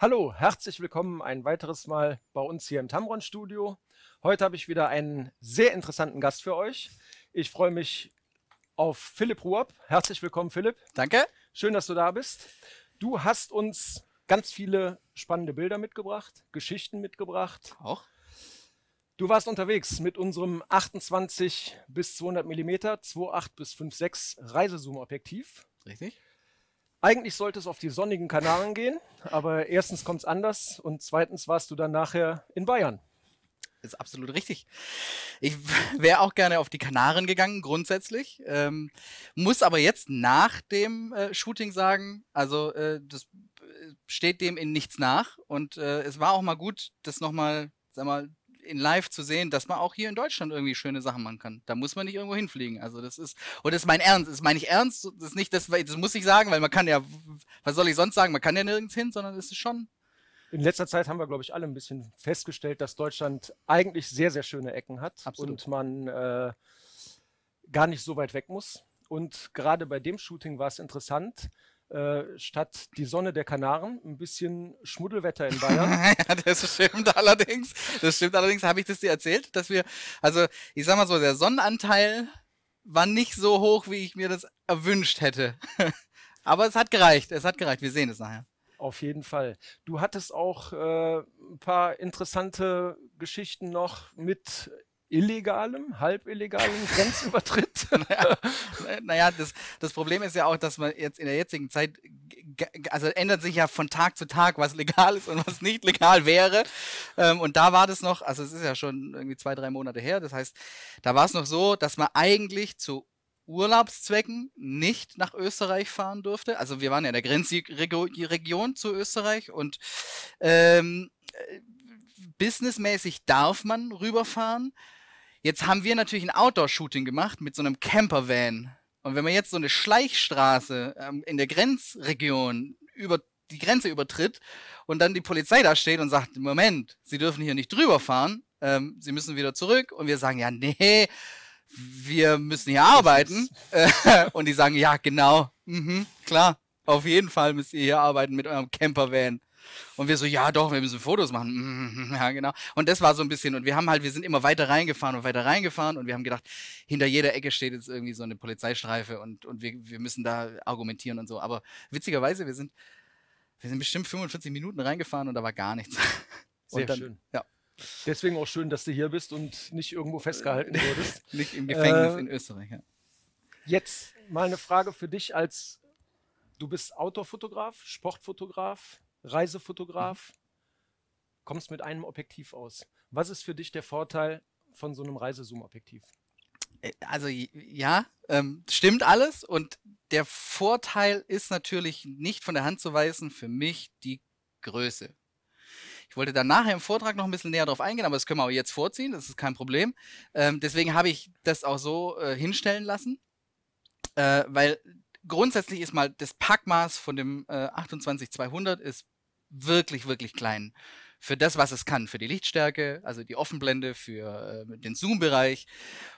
Hallo, herzlich willkommen ein weiteres Mal bei uns hier im Tamron Studio. Heute habe ich wieder einen sehr interessanten Gast für euch. Ich freue mich auf Philipp Ruop. Herzlich willkommen, Philipp. Danke. Schön, dass du da bist. Du hast uns ganz viele spannende Bilder mitgebracht, Geschichten mitgebracht. Auch. Du warst unterwegs mit unserem 28 bis 200 mm, 2,8 bis 5,6 Reisezoom-Objektiv. Richtig. Eigentlich sollte es auf die sonnigen Kanaren gehen, aber erstens kommt es anders und zweitens warst du dann nachher in Bayern. Ist absolut richtig. Ich wäre auch gerne auf die Kanaren gegangen, grundsätzlich. Ähm, muss aber jetzt nach dem äh, Shooting sagen, also äh, das äh, steht dem in nichts nach. Und äh, es war auch mal gut, das nochmal, sag mal, in live zu sehen, dass man auch hier in Deutschland irgendwie schöne Sachen machen kann. Da muss man nicht irgendwo hinfliegen. Also das ist, und das ist mein Ernst, das meine ich ernst, das ist nicht, das, das muss ich sagen, weil man kann ja, was soll ich sonst sagen, man kann ja nirgends hin, sondern es ist schon. In letzter Zeit haben wir, glaube ich, alle ein bisschen festgestellt, dass Deutschland eigentlich sehr, sehr schöne Ecken hat Absolut. und man äh, gar nicht so weit weg muss. Und gerade bei dem Shooting war es interessant, äh, statt die Sonne der Kanaren ein bisschen Schmuddelwetter in Bayern. das stimmt allerdings. Das stimmt allerdings. Habe ich das dir erzählt, dass wir, also ich sag mal so, der Sonnenanteil war nicht so hoch, wie ich mir das erwünscht hätte. Aber es hat gereicht. Es hat gereicht. Wir sehen es nachher. Auf jeden Fall. Du hattest auch äh, ein paar interessante Geschichten noch mit illegalem, halb illegalem Grenzübertritt? naja, naja das, das, Problem ist ja auch, dass man jetzt in der jetzigen Zeit, also ändert sich ja von Tag zu Tag, was legal ist und was nicht legal wäre. Ähm, und da war das noch, also es ist ja schon irgendwie zwei, drei Monate her, das heißt, da war es noch so, dass man eigentlich zu Urlaubszwecken nicht nach Österreich fahren durfte. Also wir waren ja in der Grenzregion zu Österreich und ähm, äh, businessmäßig darf man rüberfahren. Jetzt haben wir natürlich ein Outdoor-Shooting gemacht mit so einem Campervan. Und wenn man jetzt so eine Schleichstraße ähm, in der Grenzregion über die Grenze übertritt und dann die Polizei da steht und sagt, Moment, Sie dürfen hier nicht drüber fahren, ähm, Sie müssen wieder zurück. Und wir sagen, ja, nee, wir müssen hier arbeiten. Äh, und die sagen, ja, genau, mhm, klar, auf jeden Fall müsst ihr hier arbeiten mit eurem Campervan. Und wir so, ja doch, wir müssen Fotos machen. Mhm, ja, genau. Und das war so ein bisschen, und wir haben halt, wir sind immer weiter reingefahren und weiter reingefahren und wir haben gedacht, hinter jeder Ecke steht jetzt irgendwie so eine Polizeistreife und, und wir, wir müssen da argumentieren und so. Aber witzigerweise, wir sind, wir sind bestimmt 45 Minuten reingefahren und da war gar nichts. Sehr dann, schön. Ja. Deswegen auch schön, dass du hier bist und nicht irgendwo festgehalten äh, wurdest. nicht im Gefängnis äh, in Österreich. Ja. Jetzt mal eine Frage für dich als, du bist Outdoor-Fotograf, Sportfotograf, Reisefotograf, mhm. kommst mit einem Objektiv aus. Was ist für dich der Vorteil von so einem Reisezoom-Objektiv? Äh, also ja, ähm, stimmt alles. Und der Vorteil ist natürlich nicht von der Hand zu weisen, für mich die Größe. Ich wollte dann nachher im Vortrag noch ein bisschen näher darauf eingehen, aber das können wir auch jetzt vorziehen, das ist kein Problem. Ähm, deswegen habe ich das auch so äh, hinstellen lassen, äh, weil grundsätzlich ist mal das Packmaß von dem äh, 28-200 ist wirklich, wirklich klein. Für das, was es kann, für die Lichtstärke, also die Offenblende, für äh, den Zoom-Bereich.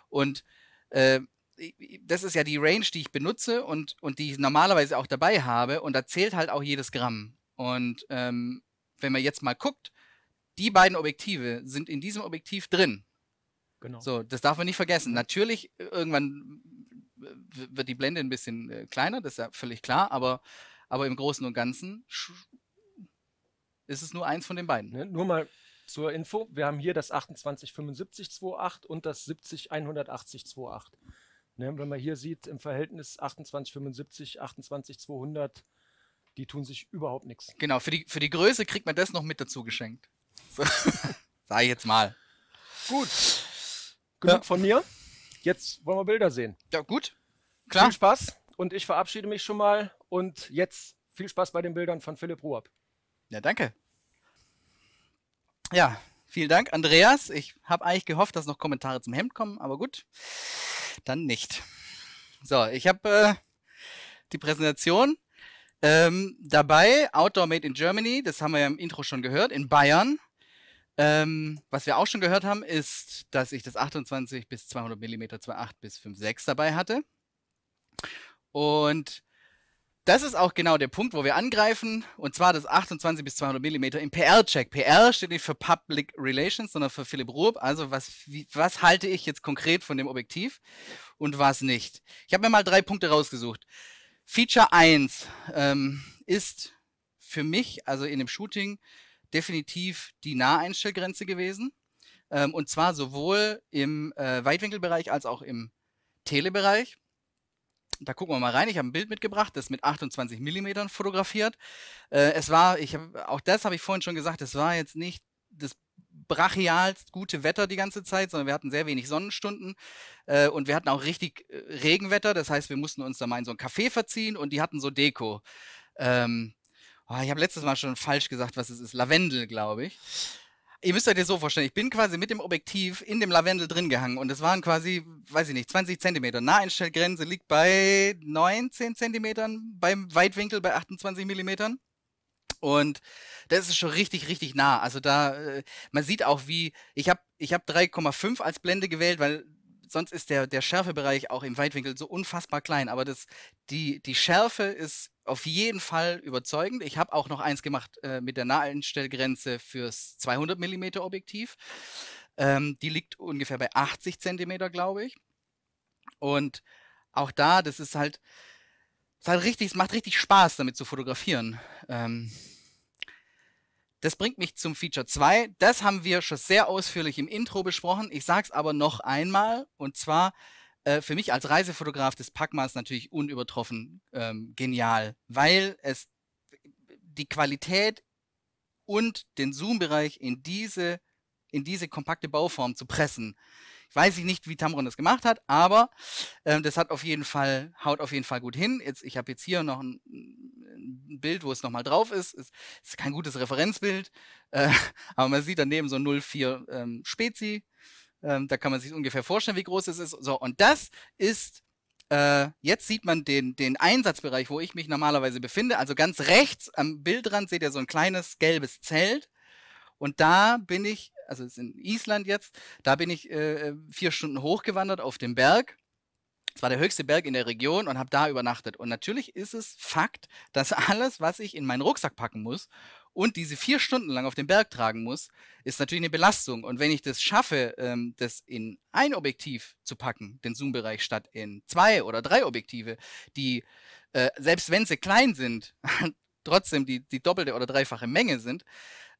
Und äh, das ist ja die Range, die ich benutze und, und die ich normalerweise auch dabei habe. Und da zählt halt auch jedes Gramm. Und ähm, wenn man jetzt mal guckt, die beiden Objektive sind in diesem Objektiv drin. Genau. So, das darf man nicht vergessen. Natürlich, äh, irgendwann wird die Blende ein bisschen äh, kleiner, das ist ja völlig klar, aber, aber im Großen und Ganzen ist es nur eins von den beiden. Ne? Nur mal zur Info, wir haben hier das 287528 und das 70180828. Ne? Wenn man hier sieht, im Verhältnis 2875, 200 die tun sich überhaupt nichts. Genau, für die, für die Größe kriegt man das noch mit dazu geschenkt. So. Sag ich jetzt mal. Gut. Genug ja. von mir. Jetzt wollen wir Bilder sehen. Ja, gut. Klar. Viel Spaß und ich verabschiede mich schon mal und jetzt viel Spaß bei den Bildern von Philipp Ruab. Ja, danke. Ja, vielen Dank, Andreas. Ich habe eigentlich gehofft, dass noch Kommentare zum Hemd kommen, aber gut, dann nicht. So, ich habe äh, die Präsentation. Ähm, dabei Outdoor Made in Germany, das haben wir ja im Intro schon gehört, in Bayern. Ähm, was wir auch schon gehört haben, ist, dass ich das 28 bis 200 mm 2.8 bis 5.6 dabei hatte. Und das ist auch genau der Punkt, wo wir angreifen, und zwar das 28 bis 200 mm im PR-Check. PR steht nicht für Public Relations, sondern für Philipp Ruhr. Also was, wie, was halte ich jetzt konkret von dem Objektiv und was nicht? Ich habe mir mal drei Punkte rausgesucht. Feature 1 ähm, ist für mich, also in dem Shooting, definitiv die Naheinstellgrenze gewesen. Ähm, und zwar sowohl im äh, Weitwinkelbereich als auch im Telebereich. Da gucken wir mal rein. Ich habe ein Bild mitgebracht, das mit 28 Millimetern fotografiert. Äh, es war, ich hab, auch das habe ich vorhin schon gesagt, es war jetzt nicht das brachialst gute Wetter die ganze Zeit, sondern wir hatten sehr wenig Sonnenstunden äh, und wir hatten auch richtig äh, Regenwetter. Das heißt, wir mussten uns da mal in so ein Café verziehen und die hatten so Deko. Ähm, oh, ich habe letztes Mal schon falsch gesagt, was es ist. Lavendel, glaube ich ihr müsst euch das so vorstellen, ich bin quasi mit dem Objektiv in dem Lavendel drin gehangen und es waren quasi, weiß ich nicht, 20 Zentimeter. Naheinstellgrenze liegt bei 19 Zentimetern, beim Weitwinkel bei 28 Millimetern. Und das ist schon richtig, richtig nah. Also da, äh, man sieht auch, wie, ich habe ich hab 3,5 als Blende gewählt, weil sonst ist der, der Schärfebereich auch im Weitwinkel so unfassbar klein. Aber das, die, die Schärfe ist auf jeden Fall überzeugend. Ich habe auch noch eins gemacht äh, mit der Naheinstellgrenze fürs 200 mm Objektiv. Ähm, die liegt ungefähr bei 80 cm, glaube ich. Und auch da, das ist halt, es halt richtig, es macht richtig Spaß, damit zu fotografieren. Ähm, das bringt mich zum Feature 2. Das haben wir schon sehr ausführlich im Intro besprochen. Ich sage es aber noch einmal. Und zwar, äh, für mich als Reisefotograf des Packmas natürlich unübertroffen ähm, genial, weil es die Qualität und den Zoom-Bereich in diese, in diese kompakte Bauform zu pressen. Ich weiß nicht, wie Tamron das gemacht hat, aber äh, das hat auf jeden Fall, haut auf jeden Fall gut hin. Jetzt, ich habe jetzt hier noch ein, ein Bild, wo es nochmal drauf ist. Es ist kein gutes Referenzbild, äh, aber man sieht daneben so 04 ähm, Spezi. Ähm, da kann man sich ungefähr vorstellen, wie groß es ist. So, und das ist, äh, jetzt sieht man den, den Einsatzbereich, wo ich mich normalerweise befinde. Also ganz rechts am Bildrand seht ihr so ein kleines gelbes Zelt. Und da bin ich, also es ist in Island jetzt, da bin ich äh, vier Stunden hochgewandert auf dem Berg. Es war der höchste Berg in der Region und habe da übernachtet. Und natürlich ist es Fakt, dass alles, was ich in meinen Rucksack packen muss, und diese vier Stunden lang auf den Berg tragen muss, ist natürlich eine Belastung. Und wenn ich das schaffe, ähm, das in ein Objektiv zu packen, den Zoom-Bereich statt in zwei oder drei Objektive, die, äh, selbst wenn sie klein sind, trotzdem die, die doppelte oder dreifache Menge sind,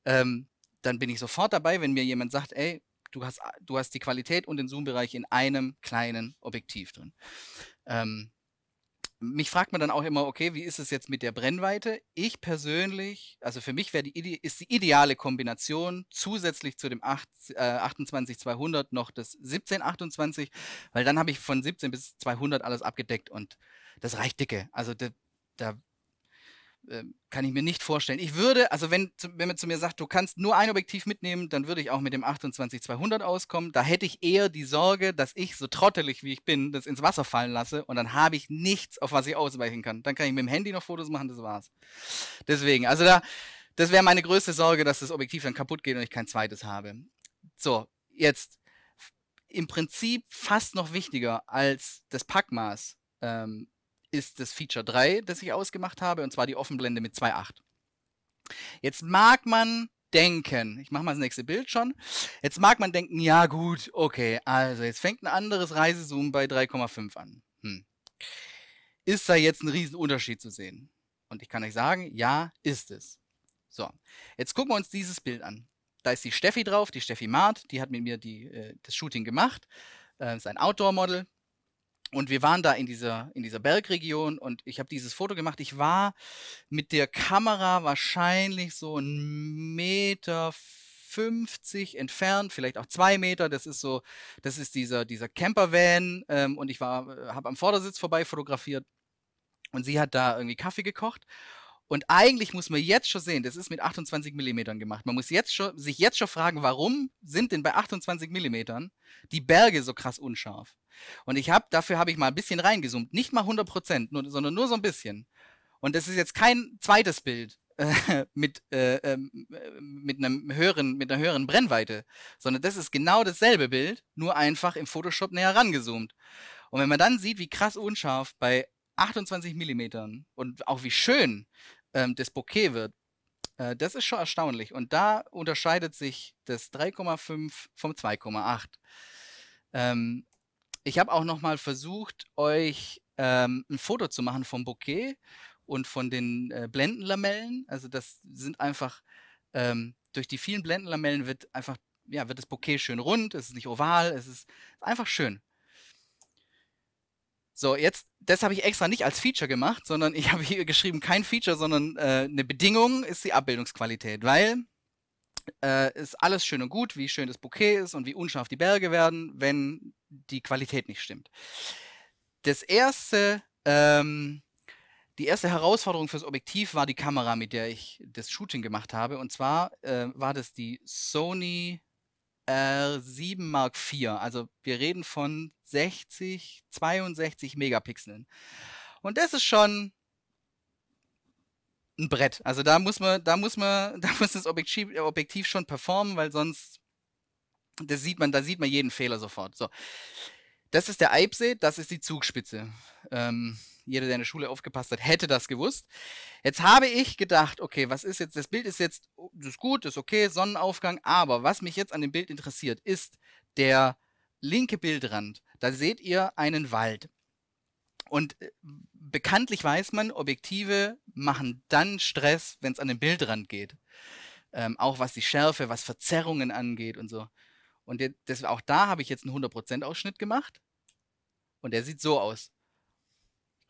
ähm, dann bin ich sofort dabei, wenn mir jemand sagt, ey, du hast, du hast die Qualität und den Zoom-Bereich in einem kleinen Objektiv drin. Ähm, mich fragt man dann auch immer, okay, wie ist es jetzt mit der Brennweite? Ich persönlich, also für mich wäre die ist die ideale Kombination zusätzlich zu dem 8, äh, 28 noch das 1728, weil dann habe ich von 17 bis 200 alles abgedeckt und das reicht dicke. Also da, da äh, kann ich mir nicht vorstellen. Ich würde, also wenn, wenn man zu mir sagt, du kannst nur ein Objektiv mitnehmen, dann würde ich auch mit dem 28-200 auskommen. Da hätte ich eher die Sorge, dass ich so trottelig wie ich bin, das ins Wasser fallen lasse und dann habe ich nichts, auf was ich ausweichen kann. Dann kann ich mit dem Handy noch Fotos machen, das war's. Deswegen, also da, das wäre meine größte Sorge, dass das Objektiv dann kaputt geht und ich kein zweites habe. So, jetzt im Prinzip fast noch wichtiger als das Packmaß ähm, ist das Feature 3, das ich ausgemacht habe, und zwar die Offenblende mit 2.8. Jetzt mag man denken, ich mache mal das nächste Bild schon, jetzt mag man denken, ja gut, okay, also jetzt fängt ein anderes Reisezoom bei 3,5 an. Hm. Ist da jetzt ein Riesenunterschied zu sehen? Und ich kann euch sagen, ja, ist es. So, jetzt gucken wir uns dieses Bild an. Da ist die Steffi drauf, die Steffi Maat, die hat mit mir die, äh, das Shooting gemacht. Äh, ist ein Outdoor-Model, und wir waren da in dieser, in dieser Bergregion und ich habe dieses Foto gemacht. Ich war mit der Kamera wahrscheinlich so ein Meter 50 entfernt, vielleicht auch zwei Meter. Das ist so, das ist dieser, dieser Campervan ähm, und ich war, äh, habe am Vordersitz vorbei fotografiert und sie hat da irgendwie Kaffee gekocht und eigentlich muss man jetzt schon sehen, das ist mit 28 Millimetern gemacht. Man muss jetzt schon, sich jetzt schon fragen, warum sind denn bei 28 Millimetern die Berge so krass unscharf? Und ich habe, dafür habe ich mal ein bisschen reingezoomt. Nicht mal 100 Prozent, sondern nur so ein bisschen. Und das ist jetzt kein zweites Bild äh, mit, äh, ähm, äh, mit, einem höheren, mit einer höheren Brennweite, sondern das ist genau dasselbe Bild, nur einfach im Photoshop näher rangezoomt. Und wenn man dann sieht, wie krass unscharf bei 28 Millimetern und auch wie schön ähm, das Bouquet wird. Äh, das ist schon erstaunlich. Und da unterscheidet sich das 3,5 vom 2,8. Ähm, ich habe auch nochmal versucht, euch ähm, ein Foto zu machen vom Bouquet und von den äh, Blendenlamellen. Also das sind einfach, ähm, durch die vielen Blendenlamellen wird einfach, ja, wird das Bouquet schön rund, es ist nicht oval, es ist einfach schön. So, jetzt, das habe ich extra nicht als Feature gemacht, sondern ich habe hier geschrieben, kein Feature, sondern äh, eine Bedingung ist die Abbildungsqualität, weil äh, ist alles schön und gut, wie schön das Bouquet ist und wie unscharf die Berge werden, wenn die Qualität nicht stimmt. Das erste, ähm, die erste Herausforderung fürs Objektiv war die Kamera, mit der ich das Shooting gemacht habe. Und zwar äh, war das die Sony äh, 7 Mark 4. Also wir reden von 60, 62 Megapixeln. Und das ist schon ein Brett. Also da muss man, da muss man, da muss das Objektiv, Objektiv schon performen, weil sonst, das sieht man, da sieht man jeden Fehler sofort. So. Das ist der Eibsee, das ist die Zugspitze. Ähm, jeder, der in der Schule aufgepasst hat, hätte das gewusst. Jetzt habe ich gedacht, okay, was ist jetzt, das Bild ist jetzt, oh, ist gut, ist okay, Sonnenaufgang, aber was mich jetzt an dem Bild interessiert, ist der linke Bildrand. Da seht ihr einen Wald. Und äh, bekanntlich weiß man, Objektive machen dann Stress, wenn es an den Bildrand geht. Ähm, auch was die Schärfe, was Verzerrungen angeht und so. Und das, auch da habe ich jetzt einen 100%-Ausschnitt gemacht. Und der sieht so aus.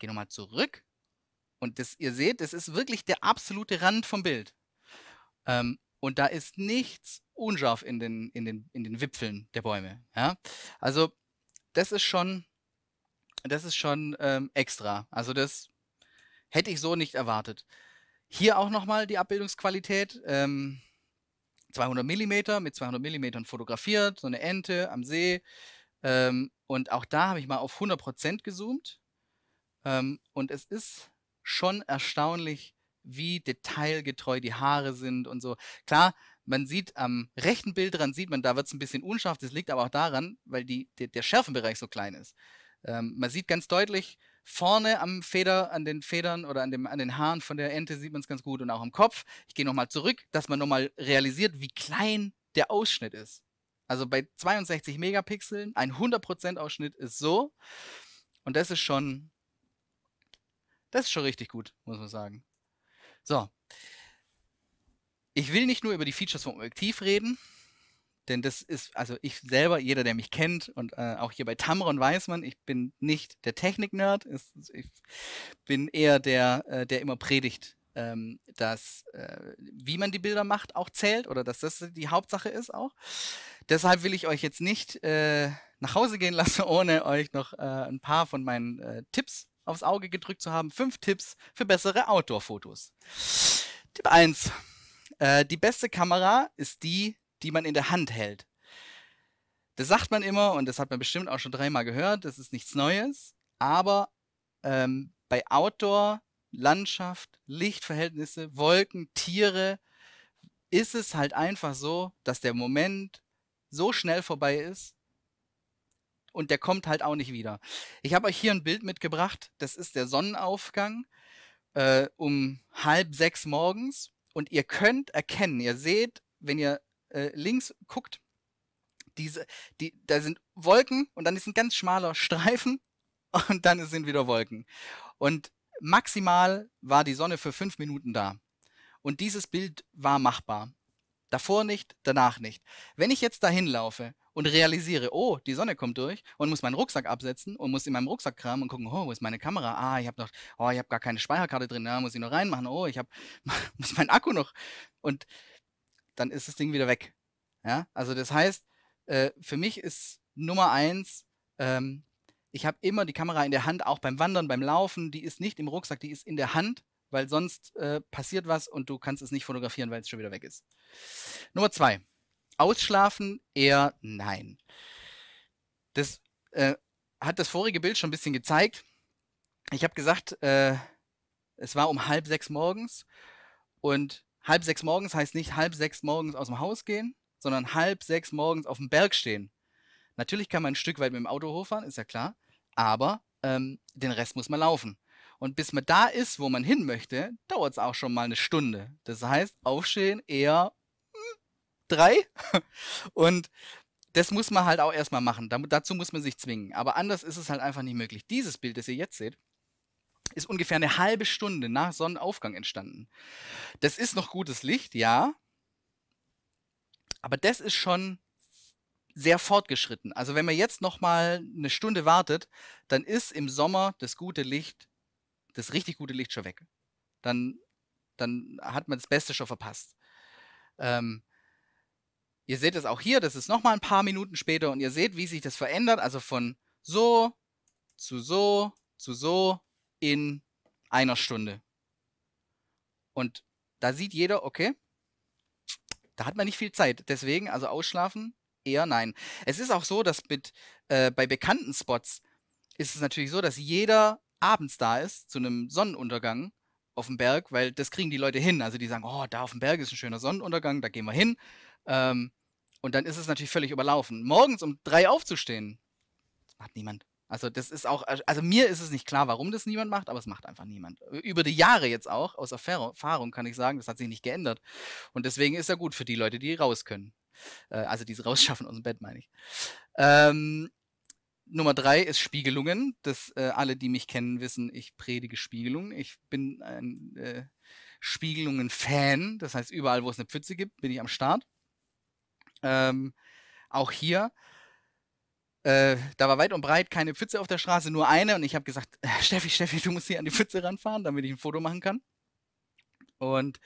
Gehe nochmal zurück. Und das, ihr seht, das ist wirklich der absolute Rand vom Bild. Ähm, und da ist nichts unscharf in den, in den, in den Wipfeln der Bäume. Ja? Also das ist schon, das ist schon ähm, extra. Also das hätte ich so nicht erwartet. Hier auch nochmal die Abbildungsqualität. Ähm, 200 mm mit 200 mm fotografiert, so eine Ente am See. Ähm, und auch da habe ich mal auf 100% gezoomt. Ähm, und es ist schon erstaunlich, wie detailgetreu die Haare sind und so. Klar, man sieht am rechten Bildrand, sieht man, da wird es ein bisschen unscharf. Das liegt aber auch daran, weil die, der, der Schärfenbereich so klein ist. Ähm, man sieht ganz deutlich, vorne am Feder, an den Federn oder an, dem, an den Haaren von der Ente sieht man es ganz gut und auch am Kopf. Ich gehe nochmal zurück, dass man nochmal realisiert, wie klein der Ausschnitt ist. Also bei 62 Megapixeln, ein 100% Ausschnitt ist so. Und das ist schon das ist schon richtig gut, muss man sagen. So. Ich will nicht nur über die Features vom Objektiv reden, denn das ist, also ich selber, jeder, der mich kennt und äh, auch hier bei Tamron weiß man, ich bin nicht der Technik-Nerd, ich bin eher der, äh, der immer predigt, ähm, dass äh, wie man die Bilder macht auch zählt oder dass das die Hauptsache ist auch. Deshalb will ich euch jetzt nicht äh, nach Hause gehen lassen, ohne euch noch äh, ein paar von meinen äh, Tipps aufs Auge gedrückt zu haben. Fünf Tipps für bessere Outdoor-Fotos. Tipp 1. Äh, die beste Kamera ist die, die man in der Hand hält. Das sagt man immer und das hat man bestimmt auch schon dreimal gehört, das ist nichts Neues, aber ähm, bei Outdoor, Landschaft, Lichtverhältnisse, Wolken, Tiere ist es halt einfach so, dass der Moment so schnell vorbei ist und der kommt halt auch nicht wieder. Ich habe euch hier ein Bild mitgebracht. Das ist der Sonnenaufgang äh, um halb sechs morgens. Und ihr könnt erkennen, ihr seht, wenn ihr äh, links guckt, diese, die, da sind Wolken und dann ist ein ganz schmaler Streifen und dann sind wieder Wolken. Und maximal war die Sonne für fünf Minuten da. Und dieses Bild war machbar. Davor nicht, danach nicht. Wenn ich jetzt dahin laufe und realisiere, oh, die Sonne kommt durch und muss meinen Rucksack absetzen und muss in meinem Rucksack kramen und gucken, oh, wo ist meine Kamera? Ah, ich habe noch, oh, ich habe gar keine Speicherkarte drin, na, muss ich noch reinmachen. Oh, ich habe muss mein Akku noch und dann ist das Ding wieder weg. Ja, also das heißt, äh, für mich ist Nummer eins, ähm, ich habe immer die Kamera in der Hand, auch beim Wandern, beim Laufen. Die ist nicht im Rucksack, die ist in der Hand weil sonst äh, passiert was und du kannst es nicht fotografieren, weil es schon wieder weg ist. Nummer zwei. Ausschlafen eher nein. Das äh, hat das vorige Bild schon ein bisschen gezeigt. Ich habe gesagt, äh, es war um halb sechs morgens und halb sechs morgens heißt nicht halb sechs morgens aus dem Haus gehen, sondern halb sechs morgens auf dem Berg stehen. Natürlich kann man ein Stück weit mit dem Auto hochfahren, ist ja klar, aber ähm, den Rest muss man laufen. Und bis man da ist, wo man hin möchte, dauert es auch schon mal eine Stunde. Das heißt, aufstehen eher hm, drei. Und das muss man halt auch erstmal machen. dazu muss man sich zwingen. Aber anders ist es halt einfach nicht möglich. Dieses Bild, das ihr jetzt seht, ist ungefähr eine halbe Stunde nach Sonnenaufgang entstanden. Das ist noch gutes Licht, ja. Aber das ist schon sehr fortgeschritten. Also wenn man jetzt noch mal eine Stunde wartet, dann ist im Sommer das gute Licht das richtig gute Licht schon weg. Dann, dann hat man das Beste schon verpasst. Ähm, ihr seht es auch hier, das ist nochmal ein paar Minuten später und ihr seht, wie sich das verändert. Also von so zu so zu so in einer Stunde. Und da sieht jeder, okay, da hat man nicht viel Zeit. Deswegen, also ausschlafen, eher nein. Es ist auch so, dass mit, äh, bei bekannten Spots ist es natürlich so, dass jeder abends da ist, zu einem Sonnenuntergang auf dem Berg, weil das kriegen die Leute hin. Also die sagen, oh, da auf dem Berg ist ein schöner Sonnenuntergang, da gehen wir hin. Ähm, und dann ist es natürlich völlig überlaufen. Morgens um drei aufzustehen, macht niemand. Also das ist auch, äh, also mir ist es nicht klar, warum das niemand macht, aber es macht einfach niemand. Über die Jahre jetzt auch, aus Erfahrung kann ich sagen, das hat sich nicht geändert. Und deswegen ist er gut für die Leute, die raus können. Äh, also die es rausschaffen aus dem Bett, meine ich. Ähm, Nummer drei ist Spiegelungen. Das äh, alle, die mich kennen, wissen, ich predige Spiegelungen. Ich bin ein äh, Spiegelungen-Fan. Das heißt, überall, wo es eine Pfütze gibt, bin ich am Start. Ähm, auch hier. Äh, da war weit und breit keine Pfütze auf der Straße, nur eine. Und ich habe gesagt, Steffi, Steffi, du musst hier an die Pfütze ranfahren, damit ich ein Foto machen kann. Und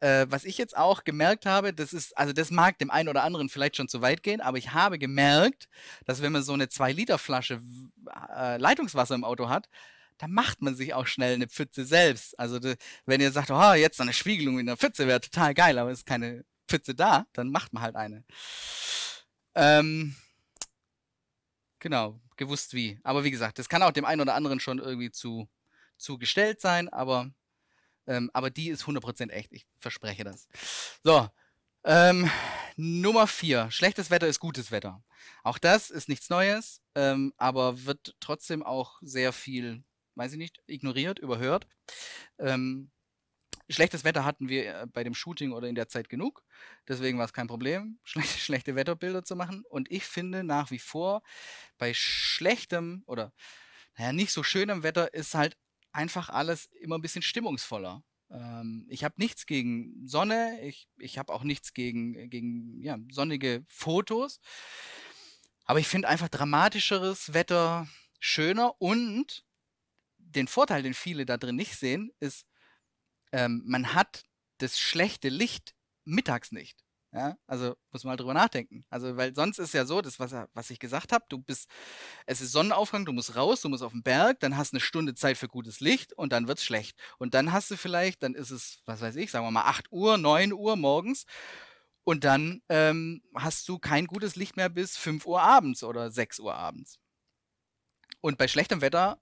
äh, was ich jetzt auch gemerkt habe, das ist, also das mag dem einen oder anderen vielleicht schon zu weit gehen, aber ich habe gemerkt, dass wenn man so eine 2-Liter-Flasche äh, Leitungswasser im Auto hat, da macht man sich auch schnell eine Pfütze selbst. Also de, wenn ihr sagt, oh, jetzt eine Spiegelung in der Pfütze wäre total geil, aber ist keine Pfütze da, dann macht man halt eine. Ähm, genau, gewusst wie. Aber wie gesagt, das kann auch dem einen oder anderen schon irgendwie zu, zu gestellt sein, aber ähm, aber die ist 100% echt, ich verspreche das. So, ähm, Nummer 4. Schlechtes Wetter ist gutes Wetter. Auch das ist nichts Neues, ähm, aber wird trotzdem auch sehr viel, weiß ich nicht, ignoriert, überhört. Ähm, schlechtes Wetter hatten wir äh, bei dem Shooting oder in der Zeit genug. Deswegen war es kein Problem, schlechte, schlechte Wetterbilder zu machen. Und ich finde nach wie vor, bei schlechtem oder naja, nicht so schönem Wetter ist halt einfach alles immer ein bisschen stimmungsvoller. Ähm, ich habe nichts gegen Sonne, ich, ich habe auch nichts gegen, gegen ja, sonnige Fotos, aber ich finde einfach dramatischeres Wetter schöner und den Vorteil, den viele da drin nicht sehen, ist, ähm, man hat das schlechte Licht mittags nicht. Ja, also muss man mal drüber nachdenken. Also, weil sonst ist ja so, das, was, was ich gesagt habe, du bist, es ist Sonnenaufgang, du musst raus, du musst auf den Berg, dann hast du eine Stunde Zeit für gutes Licht und dann wird es schlecht. Und dann hast du vielleicht, dann ist es, was weiß ich, sagen wir mal 8 Uhr, 9 Uhr morgens und dann ähm, hast du kein gutes Licht mehr bis 5 Uhr abends oder 6 Uhr abends. Und bei schlechtem Wetter,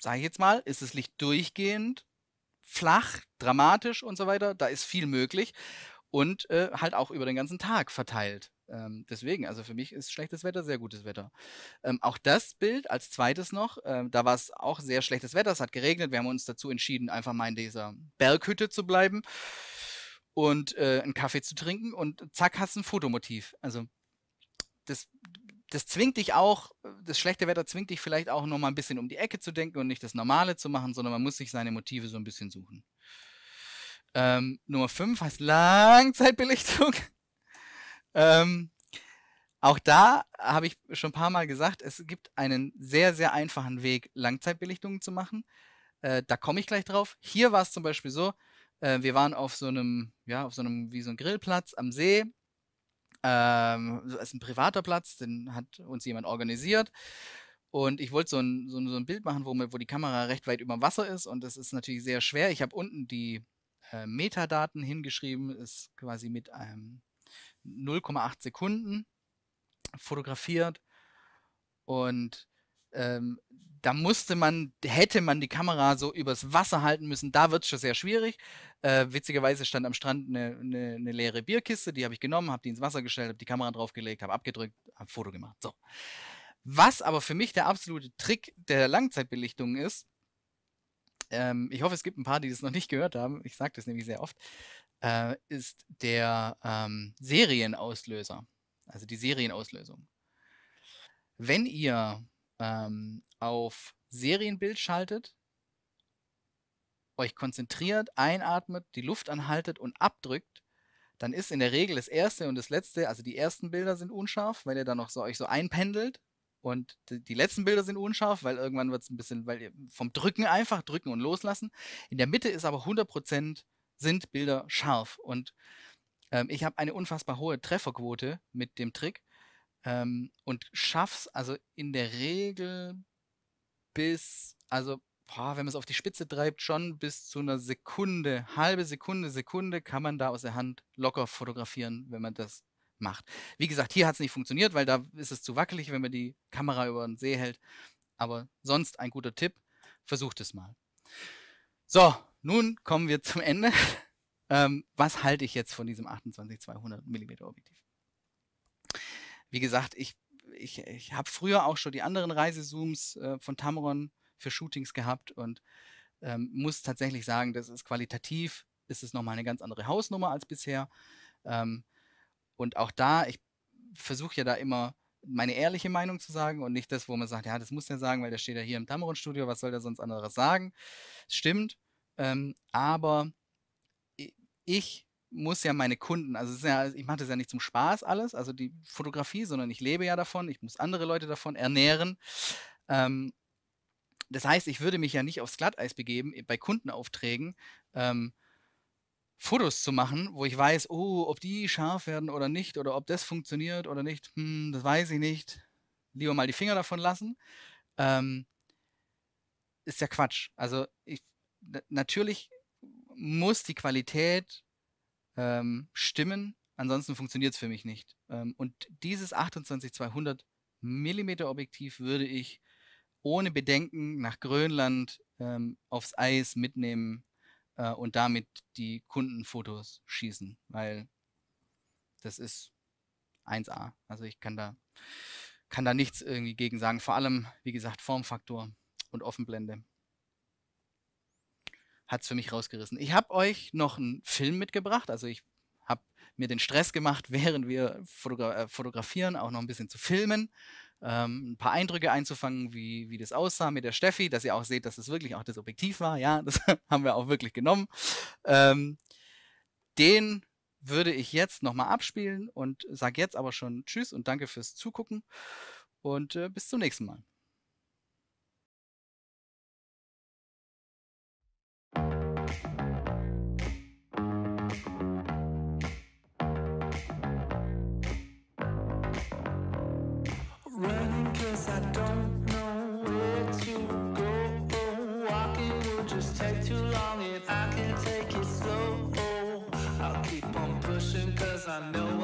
sage ich jetzt mal, ist das Licht durchgehend flach, dramatisch und so weiter. Da ist viel möglich und äh, halt auch über den ganzen Tag verteilt. Ähm, deswegen, also für mich ist schlechtes Wetter sehr gutes Wetter. Ähm, auch das Bild als zweites noch, ähm, da war es auch sehr schlechtes Wetter, es hat geregnet, wir haben uns dazu entschieden, einfach mal in dieser Berghütte zu bleiben und äh, einen Kaffee zu trinken und zack, hast ein Fotomotiv. Also das, das zwingt dich auch, das schlechte Wetter zwingt dich vielleicht auch nochmal ein bisschen um die Ecke zu denken und nicht das Normale zu machen, sondern man muss sich seine Motive so ein bisschen suchen. Ähm, Nummer 5 heißt Langzeitbelichtung. ähm, auch da habe ich schon ein paar Mal gesagt, es gibt einen sehr, sehr einfachen Weg, Langzeitbelichtungen zu machen. Äh, da komme ich gleich drauf. Hier war es zum Beispiel so, äh, wir waren auf so einem, ja, auf so einem, wie so einem Grillplatz am See. Ähm, das ist ein privater Platz, den hat uns jemand organisiert. Und ich wollte so ein, so, so ein Bild machen, wo, wo die Kamera recht weit über dem Wasser ist. Und das ist natürlich sehr schwer. Ich habe unten die, äh, Metadaten hingeschrieben, ist quasi mit einem 0,8 Sekunden fotografiert und ähm, da musste man, hätte man die Kamera so übers Wasser halten müssen, da wird es schon sehr schwierig. Äh, witzigerweise stand am Strand eine, eine, eine leere Bierkiste, die habe ich genommen, habe die ins Wasser gestellt, habe die Kamera draufgelegt, habe abgedrückt, habe ein Foto gemacht. So. Was aber für mich der absolute Trick der Langzeitbelichtung ist, ähm, ich hoffe, es gibt ein paar, die das noch nicht gehört haben, ich sage das nämlich sehr oft, äh, ist der ähm, Serienauslöser, also die Serienauslösung. Wenn ihr ähm, auf Serienbild schaltet, euch konzentriert, einatmet, die Luft anhaltet und abdrückt, dann ist in der Regel das erste und das letzte, also die ersten Bilder sind unscharf, weil ihr dann noch so euch so einpendelt und die letzten Bilder sind unscharf, weil irgendwann wird es ein bisschen, weil ähm, vom Drücken einfach, drücken und loslassen. In der Mitte ist aber 100% sind Bilder scharf. Und ähm, ich habe eine unfassbar hohe Trefferquote mit dem Trick ähm, und schaff's also in der Regel bis, also boah, wenn man es auf die Spitze treibt, schon bis zu einer Sekunde, halbe Sekunde, Sekunde kann man da aus der Hand locker fotografieren, wenn man das macht. Wie gesagt, hier hat es nicht funktioniert, weil da ist es zu wackelig, wenn man die Kamera über den See hält. Aber sonst ein guter Tipp, versucht es mal. So, nun kommen wir zum Ende. Ähm, was halte ich jetzt von diesem 28-200 mm Objektiv? Wie gesagt, ich, ich, ich habe früher auch schon die anderen Reisezooms äh, von Tamron für Shootings gehabt und ähm, muss tatsächlich sagen, das ist qualitativ, ist es nochmal eine ganz andere Hausnummer als bisher. Ähm, und auch da, ich versuche ja da immer meine ehrliche Meinung zu sagen und nicht das, wo man sagt, ja, das muss er sagen, weil der steht ja hier im Tamron-Studio, was soll der sonst anderes sagen? Das stimmt, ähm, aber ich muss ja meine Kunden, also ja, ich mache das ja nicht zum Spaß alles, also die Fotografie, sondern ich lebe ja davon, ich muss andere Leute davon ernähren. Ähm, das heißt, ich würde mich ja nicht aufs Glatteis begeben bei Kundenaufträgen, ähm, Fotos zu machen, wo ich weiß, oh, ob die scharf werden oder nicht oder ob das funktioniert oder nicht, hm, das weiß ich nicht. Lieber mal die Finger davon lassen. Ähm, ist ja Quatsch. Also ich, natürlich muss die Qualität ähm, stimmen, ansonsten funktioniert es für mich nicht. Ähm, und dieses 28-200 mm Objektiv würde ich ohne Bedenken nach Grönland ähm, aufs Eis mitnehmen äh, und damit die Kundenfotos schießen, weil das ist 1A. Also ich kann da, kann da nichts irgendwie gegen sagen. Vor allem, wie gesagt, Formfaktor und Offenblende. Hat es für mich rausgerissen. Ich habe euch noch einen Film mitgebracht. Also ich habe mir den Stress gemacht, während wir Fotogra äh, fotografieren, auch noch ein bisschen zu filmen ähm, ein paar Eindrücke einzufangen, wie, wie das aussah mit der Steffi, dass ihr auch seht, dass es das wirklich auch das Objektiv war. Ja, das haben wir auch wirklich genommen. Ähm, den würde ich jetzt nochmal abspielen und sage jetzt aber schon Tschüss und danke fürs Zugucken und äh, bis zum nächsten Mal. I know